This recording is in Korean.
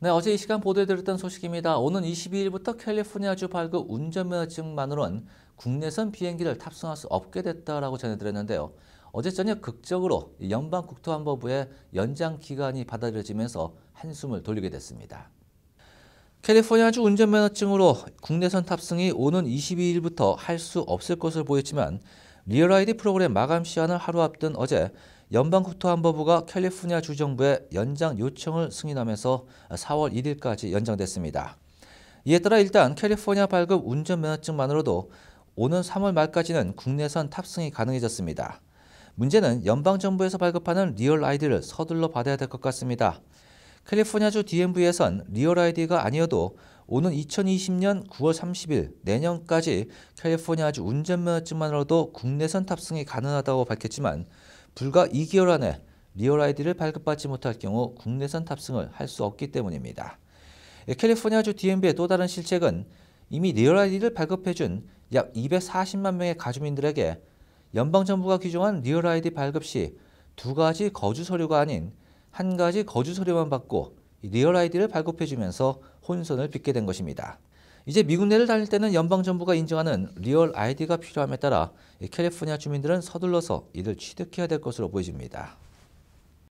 네, 어제 이 시간 보도해드렸던 소식입니다. 오는 22일부터 캘리포니아주 발급 운전면허증만으로는 국내선 비행기를 탑승할 수 없게 됐다라고 전해드렸는데요. 어제 저녁 극적으로 연방 국토안보부의 연장 기간이 받아들여지면서 한숨을 돌리게 됐습니다. 캘리포니아주 운전면허증으로 국내선 탑승이 오는 22일부터 할 수 없을 것으로 보였지만 리얼아이디 프로그램 마감 시한을 하루 앞둔 어제 연방국토안보부가 캘리포니아 주정부에 연장 요청을 승인하면서 4월 1일까지 연장됐습니다. 이에 따라 일단 캘리포니아 발급 운전면허증만으로도 오는 3월 말까지는 국내선 탑승이 가능해졌습니다. 문제는 연방정부에서 발급하는 리얼 아이디를 서둘러 받아야 될 것 같습니다. 캘리포니아주 DMV에선 리얼 아이디가 아니어도 오는 2020년 9월 30일 내년까지 캘리포니아주 운전면허증만으로도 국내선 탑승이 가능하다고 밝혔지만 불과 2개월 안에 리얼 아이디를 발급받지 못할 경우 국내선 탑승을 할 수 없기 때문입니다. 예, 캘리포니아주 DMV의 또 다른 실책은 이미 리얼 아이디를 발급해준 약 240만 명의 가주민들에게 연방정부가 규정한 리얼 아이디 발급 시 두 가지 거주 서류가 아닌 한 가지 거주 서류만 받고 리얼 아이디를 발급해주면서 혼선을 빚게 된 것입니다. 이제 미군대를 다닐 때는 연방정부가 인정하는 리얼 아이디가 필요함에 따라 캘리포니아 주민들은 서둘러서 이를 취득해야 될 것으로 보여집니다.